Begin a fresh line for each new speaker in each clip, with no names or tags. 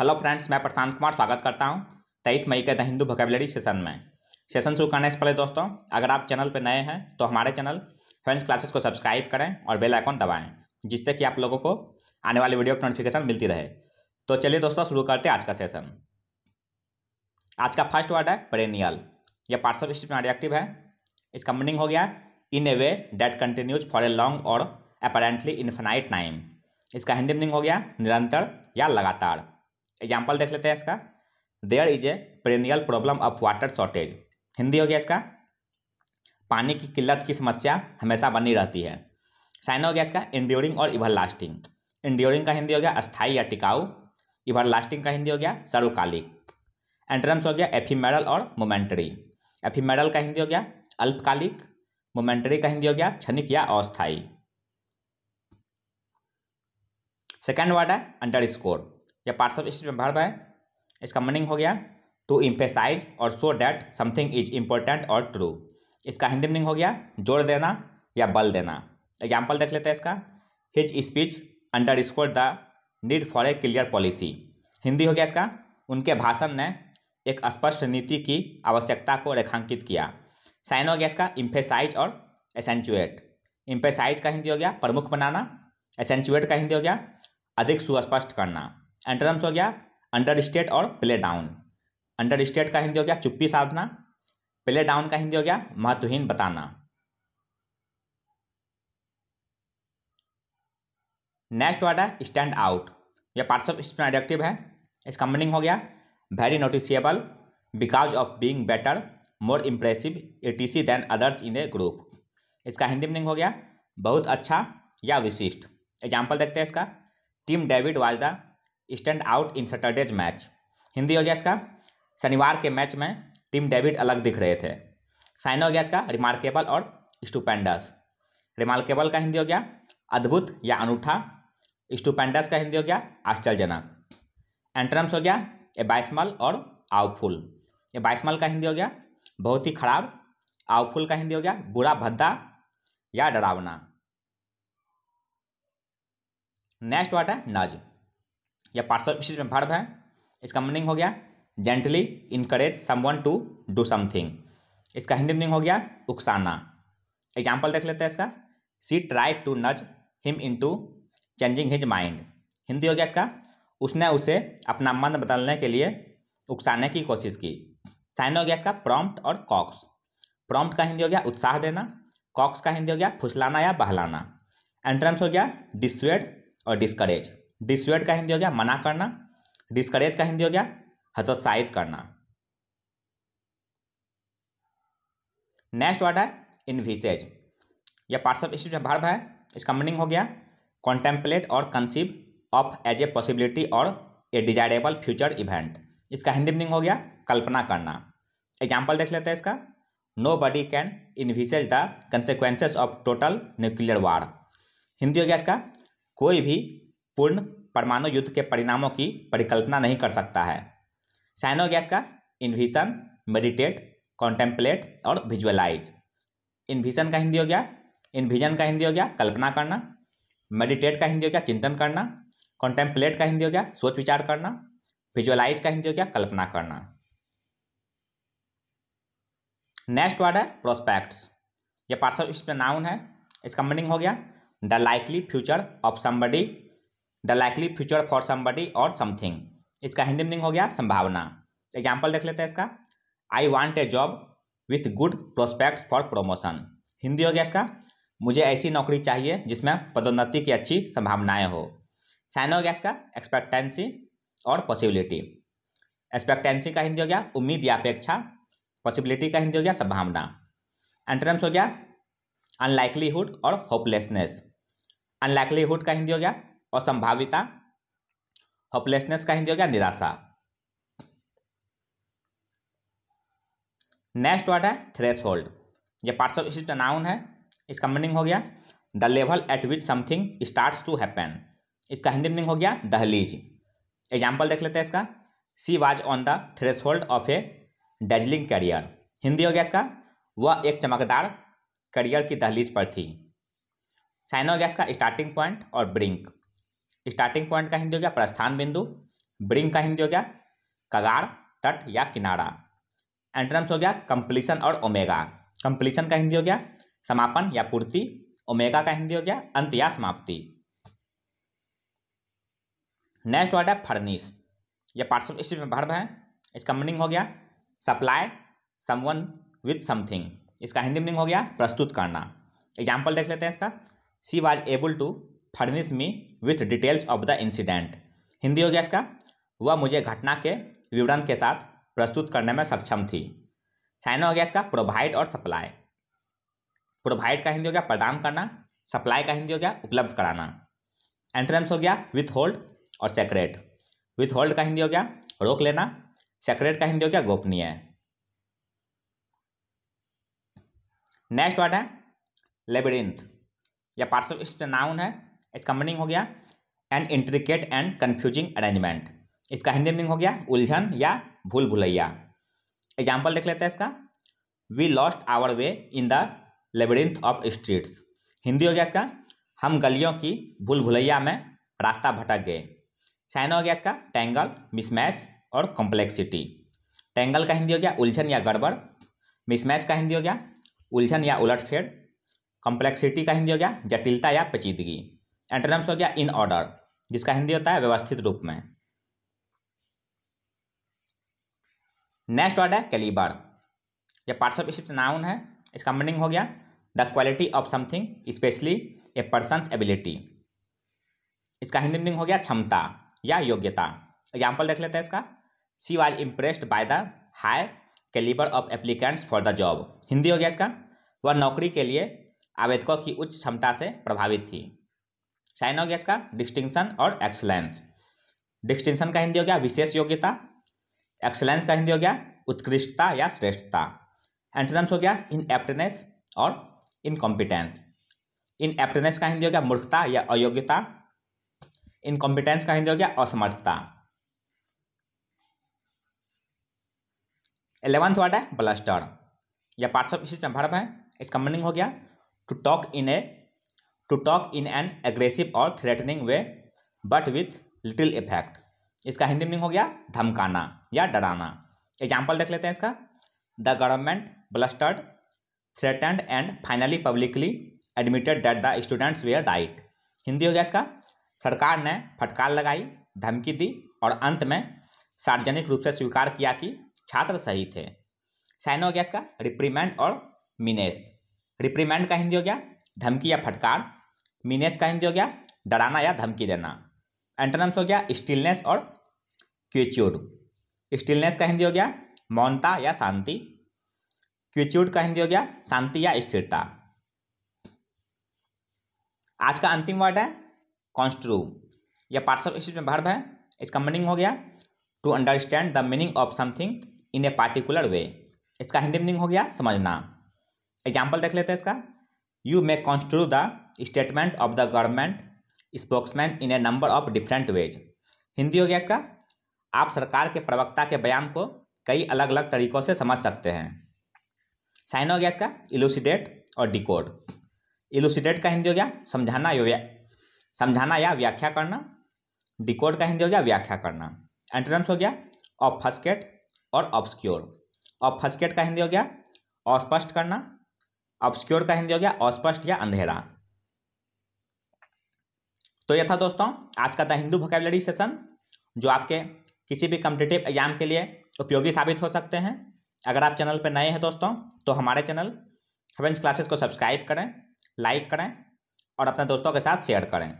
hello friends मैं प्रशांत कुमार स्वागत करता हूं तेईस मई के द हिंदू वोकेबलरी सेशन में सेशन शुरू करने से पहले दोस्तों अगर आप चैनल पर नए हैं तो हमारे चैनल फ्रेंड्स क्लासेस को सब्सक्राइब करें और बेल आइकॉन दबाएं जिससे कि आप लोगों को आने वाली वीडियो की नोटिफिकेशन मिलती रहे तो चलिए दोस्तों शुरू करते आज का सेशन आज का फर्स्ट वर्ड है पेरेनियल यह पार्ट्स ऑफ है इसका मीनिंग हो गया in a way that continues for a long और अपेरेंटली इनफेनाइट टाइम इसका हिंदी मीनिंग हो गया निरंतर या लगातार एग्जाम्पल देख लेते हैं इसका there is a perennial problem of water shortage Hindi हो गया इसका पानी की किल्लत की समस्या हमेशा बनी रहती है साइन हो गया इसका इंड्योरिंग और इवर लास्टिंग इंड्योरिंग का हिंदी हो गया अस्थाई या टिकाऊ इवर लास्टिंग का हिंदी हो गया सर्वकालिक एंट्रेंस हो गया मेडल और मोमेंटरी मेडल का हिंदी हो गया अल्पकालिक मोमेंटरी का हिंदी हो गया क्षणिक या अस्थाई सेकेंड वर्ड है अंडर स्कोर या पार्ट्स ऑफ स्पीच में भर है इसका मीनिंग हो गया टू इम्फेसाइज और show that something is important और ट्रू इसका हिंदी मीनिंग हो गया जोड़ देना या बल देना एग्जाम्पल देख लेते हैं इसका his speech underscore the need for a clear policy Hindi हो गया इसका उनके भाषण ने एक स्पष्ट नीति की आवश्यकता को रेखांकित किया साइन हो गया इसका इम्फेसाइज और एसेंचुएट इम्फेसाइज का हिंदी हो गया प्रमुख बनाना एसेंचुएट का हिंदी हो गया अधिक सुस्पष्ट करना एंटर हो गया अंडर स्टेट और प्ले डाउन अंडर स्टेट का हिंदी हो गया चुप्पी साधना प्ले डाउन का हिंदी हो गया महत्वहीन बताना नेक्स्ट वर्ड है स्टैंड आउट यह पार्ट्स ऑफ स्पीन एडजेक्टिव है इसका मीनिंग हो गया very noticeable because of being better more impressive E T C than others in a group इसका हिंदी मीनिंग हो गया बहुत अच्छा या विशिष्ट एग्जाम्पल देखते हैं इसका Tim David was the stand out in Saturday's match Hindi हो गया इसका शनिवार के मैच में टीम डेविड अलग दिख रहे थे साइन हो गया इसका रिमार्केबल और स्टूपेंडस रिमार्केबल का हिंदी हो गया अद्भुत या अनूठा स्टूपेंडस का हिंदी हो गया आश्चर्यजनक एंट्रम्स हो गया ए बाइसमल और आउफुल बाइसमल का हिंदी हो गया बहुत ही खराब आउफुल का हिंदी हो गया बुरा भद्दा या डरावना नेक्स्ट वर्ड है नज या पार्सल स्पीच में भर्व है इसका मीनिंग हो गया gently encourage someone to do something इसका हिंदी मीनिंग हो गया उकसाना एग्जाम्पल देख लेते हैं इसका she try to nudge him into changing his mind Hindi हो गया इसका उसने उसे अपना मन बदलने के लिए उकसाने की कोशिश की साइन हो गया इसका प्रॉम्प्ट और कॉक्स प्रॉम्प्ट का हिंदी हो गया उत्साह देना कॉक्स का हिंदी हो गया फुसलाना या बहलाना एंट्रेंस हो गया डिसवेड और डिस्करेज डिस्वेट का हिंदी हो गया मना करना डिस्करेज का हिंदी हो गया हतोत्साहित करना नेक्स्ट वर्ड है इनविसेज यह पार्ट्स ऑफ स्पीच है इसका मीनिंग हो गया कॉन्टेम्पलेट और conceive of as a possibility और ए डिजायरेबल फ्यूचर इवेंट इसका हिंदी मीनिंग हो गया कल्पना करना एग्जाम्पल देख लेते हैं इसका nobody can envisage the consequences of total nuclear war Hindi हो गया इसका कोई भी पूर्ण परमाणु युद्ध के परिणामों की परिकल्पना नहीं कर सकता है साइनो गैस का इन्विशन मेडिटेट कॉन्टेम्पलेट और विजुअलाइज इन्विशन का हिंदी हो गया इन्विजन का हिंदी हो गया कल्पना करना मेडिटेट का हिंदी हो गया चिंतन करना कॉन्टेम्पलेट का हिंदी हो गया सोच विचार करना विजुअलाइज का हिंदी हो गया कल्पना करना नेक्स्ट वर्ड है प्रोस्पेक्ट्स ये पार्सल इसमें नाउन है इसका मीनिंग हो गया the likely future of somebody the likely future for somebody और समथिंग इसका हिंदी मीनिंग हो गया संभावना एग्जाम्पल देख लेते हैं इसका I want a job with good prospects for promotion Hindi हो गया इसका मुझे ऐसी नौकरी चाहिए जिसमें पदोन्नति की अच्छी संभावनाएं हो साइन हो गया इसका एक्सपेक्टेंसी और पॉसिबिलिटी एक्सपेक्टेंसी का हिंदी हो गया उम्मीद या अपेक्षा पॉसिबिलिटी का हिंदी हो गया संभावना एंट्रेंस हो गया अनलाइकलीहुड और होपलेसनेस अनलाइकलीहुड का हिंदी हो गया असंभाविता होपलेसनेस का हिंदी हो गया निराशा नेक्स्ट वर्ड है थ्रेस होल्ड यह पार्ट ऑफ स्पीच नाउन है इसका मीनिंग हो गया the level at which something starts to happen इसका हिंदी मीनिंग हो गया दहलीज एग्जाम्पल देख लेते हैं इसका she was on the threshold of a dazzling career Hindi हो गया इसका वह एक चमकदार करियर की दहलीज पर थी साइन हो गया इसका स्टार्टिंग पॉइंट और ब्रिंक स्टार्टिंग पॉइंट का हिंदी हो गया प्रस्थान बिंदु ब्रिंग का हिंदी हो गया कगार तट या किनारा एंट्रम्स हो गया कंप्लीसन और ओमेगा कंप्लीसन का हिंदी हो गया समापन या पूर्ति ओमेगा का हिंदी हो गया अंत या समाप्ति नेक्स्ट वर्ड है फर्निस यह पार्सल इसी में भर्व है इसका मीनिंग हो गया सप्लाई समवन विथ समथिंग इसका हिंदी मीनिंग हो गया प्रस्तुत करना एग्जाम्पल देख लेते हैं इसका she was able to furnish me with details of the incident Hindi हो गया इसका वह मुझे घटना के विवरण के साथ प्रस्तुत करने में सक्षम थी साइन हो गया इसका प्रोवाइड और सप्लाई प्रोवाइड का हिंदी हो गया प्रदान करना सप्लाई का हिंदी हो गया उपलब्ध कराना एंट्रेंस हो गया विथ होल्ड और सेक्रेट विथ होल्ड का हिंदी हो गया रोक लेना सेक्रेट का हिंदी हो गया गोपनीय नेक्स्ट वर्ड है लेबरिंथ या पार्सल इस नाउन है इसका मीनिंग हो गया an intricate and confusing arrangement इसका हिंदी मीनिंग हो गया उलझन या भूल भुलैया एग्जाम्पल देख लेते हैं इसका we lost our way in the labyrinth of streets Hindi हो गया इसका हम गलियों की भूल भुलैया में रास्ता भटक गए साइन हो गया इसका टेंगल मिसमैच और कॉम्प्लेक्सिटी टेंगल का हिंदी हो गया उलझन या गड़बड़ मिसमैच का हिंदी हो गया उलझन या उलटफेड़ कॉम्प्लेक्सिटी का हिंदी हो गया जटिलता या पेचीदगी एंटोनम्स हो गया इन ऑर्डर जिसका हिंदी होता है व्यवस्थित रूप में नेक्स्ट वर्ड है कैलिबर यह पार्ट्स ऑफ स्पीच नाउन है इसका मीनिंग हो गया the quality of something especially a person's ability इसका हिंदी मीनिंग हो गया क्षमता या योग्यता एग्जाम्पल देख लेते हैं इसका she was impressed by the high calibre of applicants for the job Hindi हो गया इसका वह नौकरी के लिए आवेदकों की उच्च क्षमता से प्रभावित थी साइन हो गया इसका डिस्टिंक्शन और एक्सलेंस डिस्टिंक्शन का हिंदी हो गया विशेष योग्यता एक्सलेंस का हिंदी हो गया उत्कृष्टता या श्रेष्ठता एंट्रेंस हो गया इन एप्टनेस और इनकॉम्पिटेंस इन एप्टनेस का हिंदी हो गया मूर्खता या अयोग्यता इनकॉम्पिटेंस का हिंदी हो गया असमर्थता एलेवंथ वर्ड है ब्लस्टर या पार्ट्स ऑफ स्पीच में भर्ब है इसका मीनिंग हो गया to talk in a to talk in an aggressive और threatening way but with little effect इसका हिंदी मीनिंग हो गया धमकाना या डराना एग्जाम्पल देख लेते हैं इसका the government blustered threatened and finally publicly admitted that the students were dead Hindi हो गया इसका सरकार ने फटकार लगाई धमकी दी और अंत में सार्वजनिक रूप से स्वीकार किया कि छात्र सही थे साइन हो गया इसका रिप्रीमेंट और मिनेस रिप्रीमेंट का हिंदी हो गया धमकी या फटकार मीनेस का हिंदी हो गया डराना या धमकी देना एंटनम्स हो गया स्टिलनेस और क्यूच्यूड स्टिलनेस का हिंदी हो गया मौनता या शांति क्यूच्यूड का हिंदी हो गया शांति या स्थिरता आज का अंतिम वर्ड है कॉन्स्ट्रू यह पार्ट्स ऑफ स्पीच में भर्व है इसका मीनिंग हो गया to understand the meaning of something in a particular way इसका हिंदी मीनिंग हो गया समझना एग्जाम्पल देख लेते हैं इसका you may construe the statement of the government spokesman in a number of different ways Hindi हो गया इसका आप सरकार के प्रवक्ता के बयान को कई अलग अलग तरीकों से समझ सकते हैं साइन हो गया इसका इलूसीडेट और डिकोड इलूसीडेट का हिंदी हो गया समझाना या समझाना या व्याख्या करना डिकोड का हिंदी हो गया व्याख्या करना एंट्रेंस हो गया ऑफ फर्स्ट और ऑब्सक्योर फर्स्ट का हिंदी हो गया अस्पष्ट करना ऑब्सक्योर का हिंदी हो गया अस्पष्ट या अंधेरा तो यह था दोस्तों आज का द हिंदू वोकेबलरी सेशन जो आपके किसी भी कम्पिटेटिव एग्जाम के लिए उपयोगी साबित हो सकते हैं अगर आप चैनल पर नए हैं दोस्तों तो हमारे चैनल हेवेंस क्लासेस को सब्सक्राइब करें लाइक करें और अपने दोस्तों के साथ शेयर करें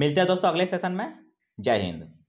मिलते हैं दोस्तों अगले सेशन में जय हिंद